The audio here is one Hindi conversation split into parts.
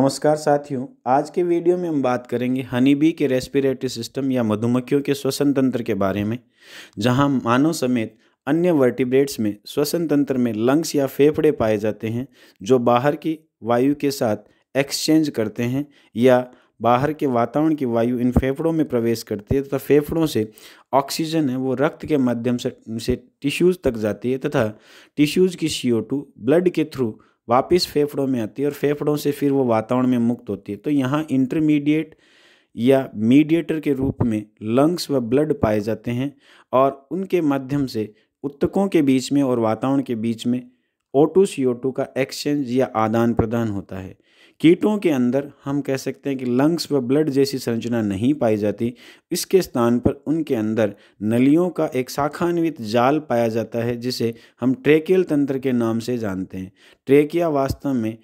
नमस्कार साथियों आज के वीडियो में हम बात करेंगे हनी बी के रेस्पिरेटरी सिस्टम या मधुमक्खियों के श्वसन तंत्र के बारे में जहां मानव समेत अन्य वर्टिब्रेट्स में श्वसन तंत्र में लंग्स या फेफड़े पाए जाते हैं जो बाहर की वायु के साथ एक्सचेंज करते हैं या बाहर के वातावरण की वायु इन फेफड़ों में प्रवेश करती है तथा फेफड़ों से ऑक्सीजन है वो रक्त के माध्यम से से टिश्यूज़ तक जाती है तथा टिश्यूज़ की सी ब्लड के थ्रू वापस फेफड़ों में आती है और फेफड़ों से फिर वो वातावरण में मुक्त होती है तो यहाँ इंटरमीडिएट या मीडिएटर के रूप में लंग्स व ब्लड पाए जाते हैं और उनके माध्यम से उत्तकों के बीच में और वातावरण के बीच में O two C O two का एक्सचेंज या आदान प्रदान होता है कीटों के अंदर हम कह सकते हैं कि लंग्स व ब्लड जैसी संरचना नहीं पाई जाती इसके स्थान पर उनके अंदर नलियों का एक शाखान्वित जाल पाया जाता है जिसे हम ट्रेकियल तंत्र के नाम से जानते हैं ट्रेकिया वास्तव में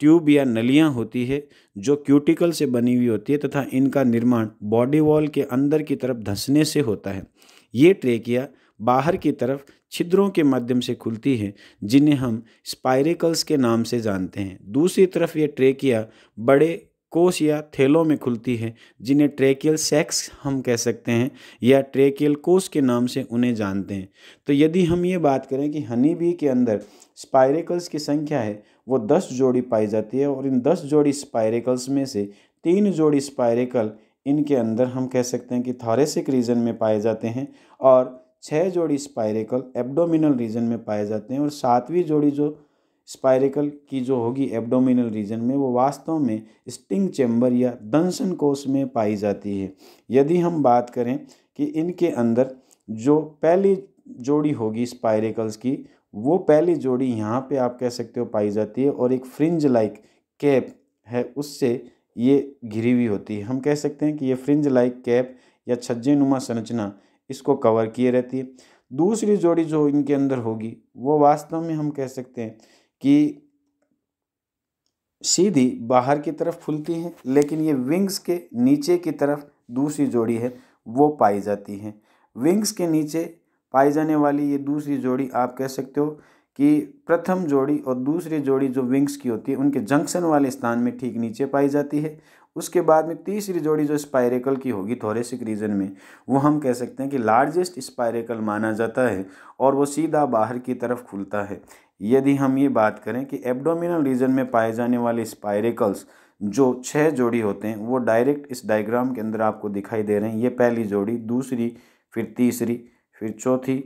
ट्यूब या नलियाँ होती है जो क्यूटिकल से बनी हुई होती है तथा इनका निर्माण बॉडी वॉल के अंदर की तरफ धंसने से होता है ये ट्रेकिया बाहर की तरफ छिद्रों के माध्यम से खुलती है जिन्हें हम स्पाइरिकल्स के नाम से जानते हैं दूसरी तरफ ये ट्रेकिया बड़े कोश या थैलों में खुलती है जिन्हें ट्रेकियल सेक्स हम कह सकते हैं या ट्रेकियल कोश के नाम से उन्हें जानते हैं तो यदि हम ये बात करें कि हनी बी के अंदर स्पाइरिकल्स की संख्या है वो दस जोड़ी पाई जाती है और इन दस जोड़ी स्पाइरिकल्स में से तीन जोड़ी स्पाइरिकल इनके अंदर हम कह सकते हैं कि थॉरेसिक रीजन में पाए जाते हैं और छः जोड़ी स्पाइरेकल एब्डोमिनल रीजन में पाए जाते हैं और सातवीं जोड़ी जो स्पाइरेकल की जो होगी एब्डोमिनल रीजन में वो वास्तव में स्टिंग चैम्बर या दंशन कोष में पाई जाती है यदि हम बात करें कि इनके अंदर जो पहली जोड़ी होगी स्पाइरेकल्स की वो पहली जोड़ी यहाँ पे आप कह सकते हो पाई जाती है और एक फ्रिंज लाइक कैप है उससे ये घिरी हुई होती है हम कह सकते हैं कि ये फ्रिंज लाइक कैप या छज्जे नुमा संरचना इसको कवर किए रहती है दूसरी जोड़ी जो इनके अंदर होगी वो वास्तव में हम कह सकते हैं कि सीधी बाहर की तरफ खुलती है लेकिन ये विंग्स के नीचे की तरफ दूसरी जोड़ी है वो पाई जाती है विंग्स के नीचे पाई जाने वाली ये दूसरी जोड़ी आप कह सकते हो कि प्रथम जोड़ी और दूसरी जोड़ी जो विंग्स की होती है उनके जंक्शन वाले स्थान में ठीक नीचे पाई जाती है उसके बाद में तीसरी जोड़ी जो स्पायरेकल की होगी थोरेसिक रीजन में वो हम कह सकते हैं कि लार्जेस्ट स्पायरेकल माना जाता है और वो सीधा बाहर की तरफ खुलता है यदि हम ये बात करें कि एब्डोमिनल रीजन में पाए जाने वाले स्पायरेकल्स जो छः जोड़ी होते हैं वो डायरेक्ट इस डायग्राम के अंदर आपको दिखाई दे रहे हैं ये पहली जोड़ी दूसरी फिर तीसरी फिर चौथी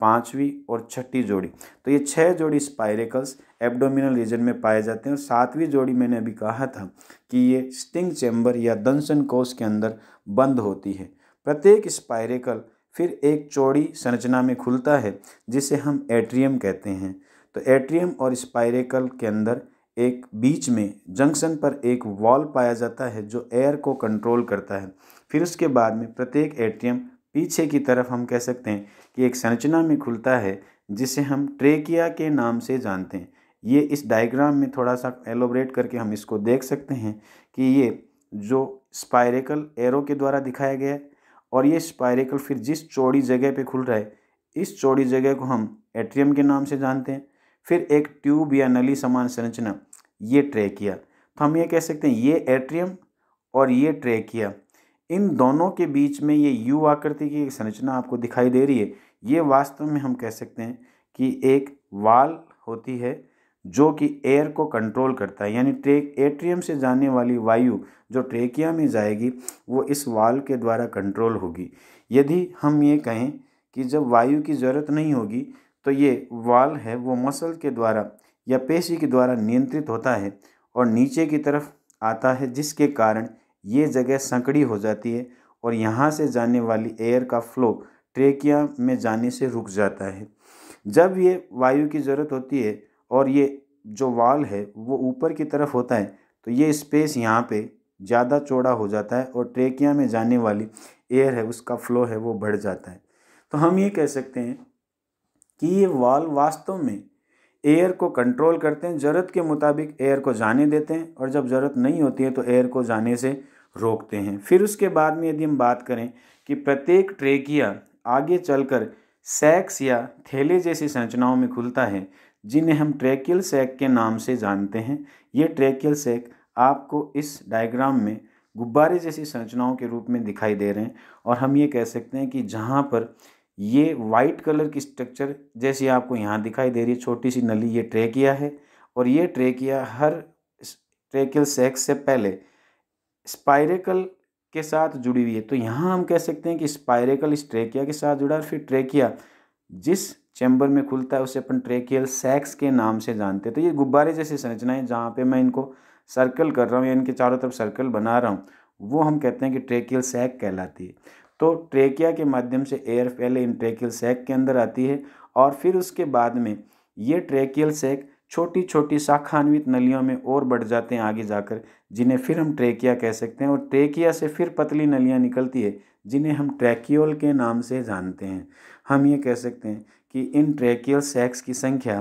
पांचवी और छठी जोड़ी तो ये छह जोड़ी स्पाइरेकल्स एब्डोमिनल रीजन में पाए जाते हैं और सातवीं जोड़ी मैंने अभी कहा था कि ये स्टिंग चैम्बर या दंशन कोष के अंदर बंद होती है प्रत्येक स्पाइरेकल फिर एक चौड़ी संरचना में खुलता है जिसे हम एट्रियम कहते हैं तो एट्रियम और स्पाइरेकल के अंदर एक बीच में जंक्शन पर एक वॉल पाया जाता है जो एयर को कंट्रोल करता है फिर उसके बाद में प्रत्येक एट्रियम पीछे की तरफ हम कह सकते हैं कि एक संरचना में खुलता है जिसे हम ट्रेकिया के नाम से जानते हैं ये इस डायग्राम में थोड़ा सा एलोबरेट करके हम इसको देख सकते हैं कि ये जो स्पायरेकल एरो के द्वारा दिखाया गया है और ये स्पायरेकल फिर जिस चौड़ी जगह पे खुल रहा है इस चौड़ी जगह को हम एट्रियम के नाम से जानते हैं फिर एक ट्यूब या नली समान संरचना ये ट्रेकिया तो हम ये कह सकते हैं ये एट्रियम और ये ट्रेकिया इन दोनों के बीच में ये यू आकृति की संरचना आपको दिखाई दे रही है ये वास्तव में हम कह सकते हैं कि एक वाल होती है जो कि एयर को कंट्रोल करता है यानी ट्रेक एट्रियम से जाने वाली वायु जो ट्रेकिया में जाएगी वो इस वाल के द्वारा कंट्रोल होगी यदि हम ये कहें कि जब वायु की ज़रूरत नहीं होगी तो ये वाल है वो मसल के द्वारा या पेशी के द्वारा नियंत्रित होता है और नीचे की तरफ आता है जिसके कारण ये जगह संकड़ी हो जाती है और यहाँ से जाने वाली एयर का फ्लो ट्रेकिया में जाने से रुक जाता है जब ये वायु की ज़रूरत होती है और ये जो वाल है वो ऊपर की तरफ होता है तो ये स्पेस यहाँ पे ज़्यादा चौड़ा हो जाता है और ट्रेकिया में जाने वाली एयर है उसका फ्लो है वो बढ़ जाता है तो हम ये कह सकते हैं कि ये वाल वास्तव में एयर को कंट्रोल करते हैं ज़रूरत के मुताबिक एयर को जाने देते हैं और जब ज़रूरत नहीं होती है तो एयर को जाने से रोकते हैं फिर उसके बाद में यदि हम बात करें कि प्रत्येक ट्रेकिया आगे चलकर सैक्स या थैले जैसी संरचनाओं में खुलता है जिन्हें हम ट्रेकियल सैक के नाम से जानते हैं ये ट्रेकियल सैक आपको इस डायग्राम में गुब्बारे जैसी संरचनाओं के रूप में दिखाई दे रहे हैं और हम ये कह सकते हैं कि जहाँ पर ये वाइट कलर की स्ट्रक्चर जैसी आपको यहाँ दिखाई दे रही है छोटी सी नली ये ट्रेकिया है और ये ट्रेकिया हर ट्रेकियल सेक्स से पहले स्पाइरेकल के साथ जुड़ी हुई है तो यहाँ हम कह सकते हैं कि स्पायरेकल इस ट्रेकिया के साथ जुड़ा और फिर ट्रेकिया जिस चैम्बर में खुलता है उसे अपन ट्रेकियल सैक्स के नाम से जानते हैं तो ये गुब्बारे जैसी संरचनाएं जहाँ पे मैं इनको सर्कल कर रहा हूँ या इनके चारों तरफ सर्कल बना रहा हूँ वो हम कहते हैं कि ट्रेकियल सैक कहलाती है तो ट्रेकिया के माध्यम से एयर पहले इन ट्रेकियल सैक के अंदर आती है और फिर उसके बाद में ये ट्रेकियल सैक छोटी छोटी शाखान्वित नलियों में और बढ़ जाते हैं आगे जाकर जिन्हें फिर हम ट्रेकिया कह सकते हैं और ट्रेकिया से फिर पतली नलियाँ निकलती है जिन्हें हम ट्रैकियोल के नाम से जानते हैं हम ये कह सकते हैं कि इन ट्रैकियल सैक्स की संख्या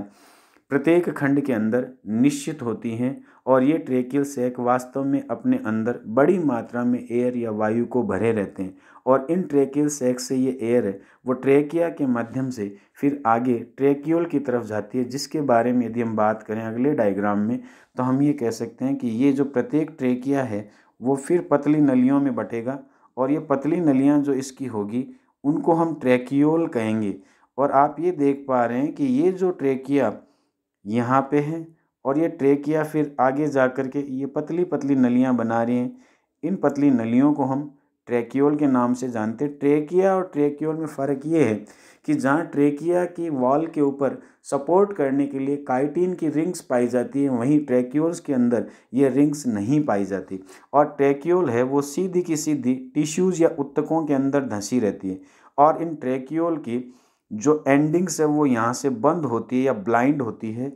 प्रत्येक खंड के अंदर निश्चित होती हैं और ये ट्रेकियल सैक वास्तव में अपने अंदर बड़ी मात्रा में एयर या वायु को भरे रहते हैं और इन ट्रेकियल सैक से ये एयर है वो ट्रेकिया के माध्यम से फिर आगे ट्रेक्यूल की तरफ जाती है जिसके बारे में यदि हम बात करें अगले डायग्राम में तो हम ये कह सकते हैं कि ये जो प्रत्येक ट्रेकिया है वो फिर पतली नलियों में बटेगा और ये पतली नलियाँ जो इसकी होगी उनको हम ट्रेक्यूल कहेंगे और आप ये देख पा रहे हैं कि ये जो ट्रेकिया यहाँ पे है और ये ट्रेक या फिर आगे जा कर के ये पतली पतली नलियाँ बना रही हैं इन पतली नलियों को हम ट्रैकियोल के नाम से जानते हैं ट्रेकिया और ट्रेकियोल में फ़र्क ये है कि जहाँ ट्रेकिया की वॉल के ऊपर सपोर्ट करने के लिए काइटिन की रिंग्स पाई जाती है वहीं ट्रेक्योल्स के अंदर ये रिंग्स नहीं पाई जाती और ट्रेक्योल है वो सीधी की सीधी टिश्यूज़ या उत्तकों के अंदर धंसी रहती है और इन ट्रेक्योल की जो एंडिंग्स है वो यहाँ से बंद होती है या ब्लाइंड होती है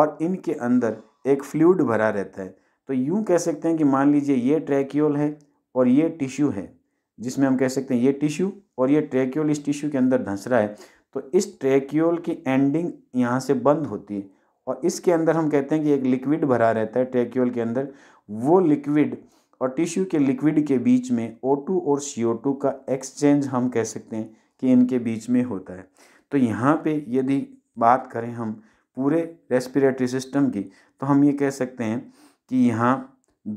और इनके अंदर एक फ्लूड भरा रहता है तो यूँ कह सकते हैं कि मान लीजिए ये ट्रैक्यूल है और ये टिश्यू है जिसमें हम कह सकते हैं ये टिश्यू और ये ट्रैक्यूल इस टिश्यू के अंदर धंस रहा है तो इस ट्रैक्यूल की एंडिंग यहाँ से बंद होती है और इसके अंदर हम कहते हैं कि एक लिक्विड भरा रहता है ट्रैक्यूल के अंदर वो लिक्विड और टिश्यू के लिक्विड के बीच में ओ और सी का एक्सचेंज हम कह सकते हैं कि इनके बीच में होता है तो यहाँ पे यदि बात करें हम पूरे रेस्पिरेटरी सिस्टम की तो हम ये कह सकते हैं कि यहाँ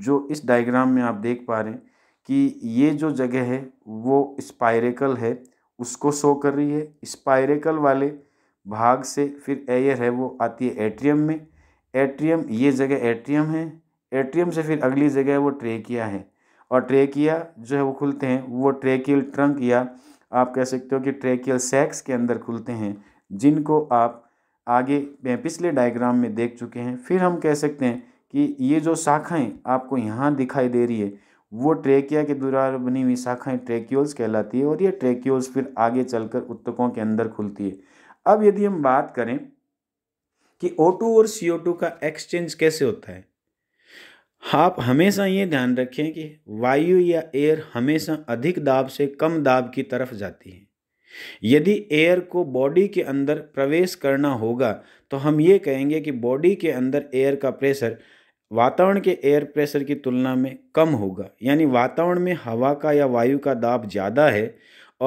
जो इस डायग्राम में आप देख पा रहे हैं कि ये जो जगह है वो स्पायरेकल है उसको शो कर रही है स्पायरेकल वाले भाग से फिर एयर है वो आती है एट्रियम में एट्रियम ये जगह एट्रियम है एट्रियम से फिर अगली जगह वो ट्रेकिया है और ट्रेकिया जो है वो खुलते हैं वो ट्रेकिल ट्रंक या आप कह सकते हो कि ट्रेकियल सैक्स के अंदर खुलते हैं जिनको आप आगे पिछले डायग्राम में देख चुके हैं फिर हम कह सकते हैं कि ये जो शाखाएं आपको यहाँ दिखाई दे रही है वो ट्रेकिया के द्वारा बनी हुई शाखाएं ट्रेक्यूल्स कहलाती है और ये ट्रेक्यूल्स फिर आगे चलकर उत्तकों के अंदर खुलती है अब यदि हम बात करें कि O2 और CO2 का एक्सचेंज कैसे होता है आप हमेशा ये ध्यान रखें कि वायु या एयर हमेशा अधिक दाब से कम दाब की तरफ जाती है यदि एयर को बॉडी के अंदर प्रवेश करना होगा तो हम ये कहेंगे कि बॉडी के अंदर एयर का प्रेशर वातावरण के एयर प्रेशर की तुलना में कम होगा यानी वातावरण में हवा का या वायु का दाब ज़्यादा है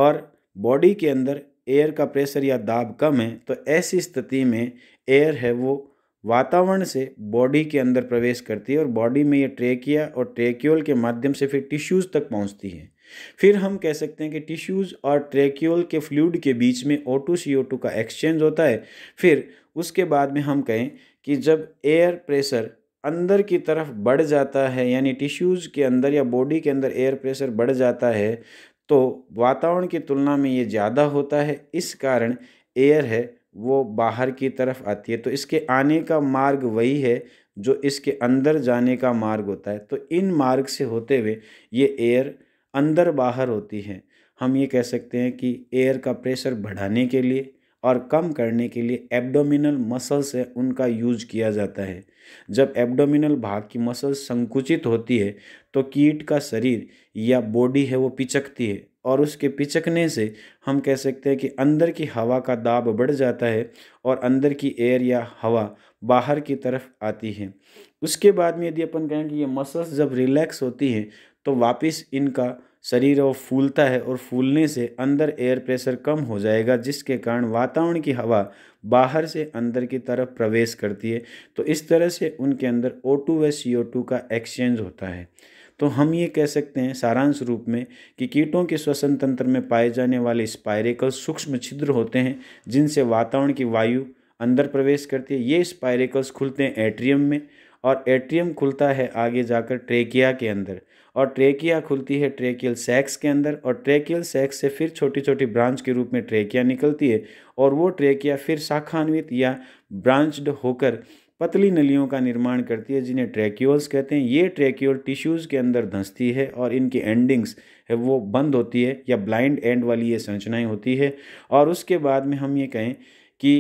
और बॉडी के अंदर एयर का प्रेशर या दाब कम है तो ऐसी स्थिति में एयर है वो वातावरण से बॉडी के अंदर प्रवेश करती है और बॉडी में ये ट्रेकिया और ट्रेक्यूल के माध्यम से फिर टिश्यूज़ तक पहुंचती है फिर हम कह सकते हैं कि टिश्यूज़ और ट्रेक्यूल के फ्लूड के बीच में O two C O two का एक्सचेंज होता है फिर उसके बाद में हम कहें कि जब एयर प्रेशर अंदर की तरफ बढ़ जाता है यानी टिश्यूज़ के अंदर या बॉडी के अंदर एयर प्रेशर बढ़ जाता है तो वातावरण की तुलना में ये ज़्यादा होता है इस कारण एयर है वो बाहर की तरफ आती है तो इसके आने का मार्ग वही है जो इसके अंदर जाने का मार्ग होता है तो इन मार्ग से होते हुए ये एयर अंदर बाहर होती है हम ये कह सकते हैं कि एयर का प्रेशर बढ़ाने के लिए और कम करने के लिए एब्डोमिनल मसल्स है उनका यूज किया जाता है जब एब्डोमिनल भाग की मसल संकुचित होती है तो कीट का शरीर या बॉडी है वो पिचकती है और उसके पिचकने से हम कह सकते हैं कि अंदर की हवा का दाब बढ़ जाता है और अंदर की एयर या हवा बाहर की तरफ आती है उसके बाद में यदि अपन कहें कि ये मसल्स जब रिलैक्स होती हैं तो वापस इनका शरीर वो फूलता है और फूलने से अंदर एयर प्रेशर कम हो जाएगा जिसके कारण वातावरण की हवा बाहर से अंदर की तरफ प्रवेश करती है तो इस तरह से उनके अंदर ओ टू व सी ओ टू का एक्सचेंज होता है तो हम ये कह सकते हैं सारांश रूप में कि कीटों के श्वसन तंत्र में पाए जाने वाले स्पायरेकल सूक्ष्म छिद्र होते हैं जिनसे वातावरण की वायु अंदर प्रवेश करती है ये स्पायरेकल्स खुलते हैं एट्रियम में और एट्रियम खुलता है आगे जाकर ट्रेकिया के अंदर और ट्रेकिया खुलती है ट्रेकियल सैक्स के अंदर और ट्रेकियल सैक्स से फिर छोटी छोटी ब्रांच के रूप में ट्रेकिया निकलती है और वो ट्रेकिया फिर शाखान्वित या ब्रांच्ड होकर पतली नलियों का निर्माण करती है जिन्हें ट्रैक्यूल्स कहते हैं ये ट्रैक्यूल टिश्यूज़ के अंदर धंसती है और इनकी एंडिंग्स है वो बंद होती है या ब्लाइंड एंड वाली ये संरचनाएँ होती है और उसके बाद में हम ये कहें कि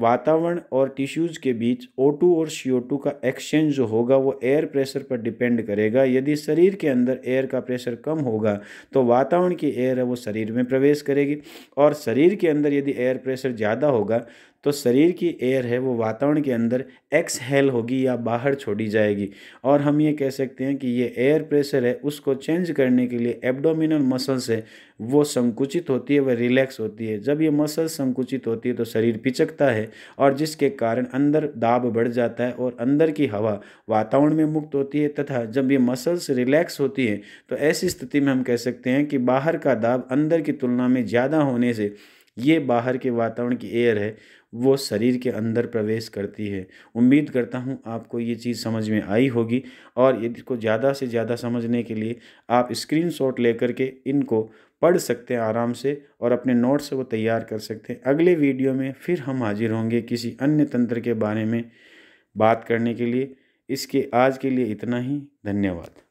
वातावरण और टिश्यूज़ के बीच O2 और CO2 का एक्सचेंज जो होगा वो एयर प्रेशर पर डिपेंड करेगा यदि शरीर के अंदर एयर का प्रेशर कम होगा तो वातावरण की एयर है वो शरीर में प्रवेश करेगी और शरीर के अंदर यदि एयर प्रेशर ज़्यादा होगा तो शरीर की एयर है वो वातावरण के अंदर एक्सहेल होगी या बाहर छोड़ी जाएगी और हम ये कह सकते हैं कि ये एयर प्रेशर है उसको चेंज करने के लिए एब्डोमिनल मसल्स है वो संकुचित होती है वह रिलैक्स होती है जब ये मसल्स संकुचित होती है तो शरीर पिचकता है और जिसके कारण अंदर दाब बढ़ जाता है और अंदर की हवा वातावरण में मुक्त होती है तथा जब ये मसल्स रिलैक्स होती है तो ऐसी स्थिति में हम कह सकते हैं कि बाहर का दाब अंदर की तुलना में ज़्यादा होने से ये बाहर के वातावरण की एयर है वो शरीर के अंदर प्रवेश करती है उम्मीद करता हूँ आपको ये चीज़ समझ में आई होगी और इसको ज़्यादा से ज़्यादा समझने के लिए आप स्क्रीनशॉट लेकर के इनको पढ़ सकते हैं आराम से और अपने नोट्स से वो तैयार कर सकते हैं अगले वीडियो में फिर हम हाजिर होंगे किसी अन्य तंत्र के बारे में बात करने के लिए इसके आज के लिए इतना ही धन्यवाद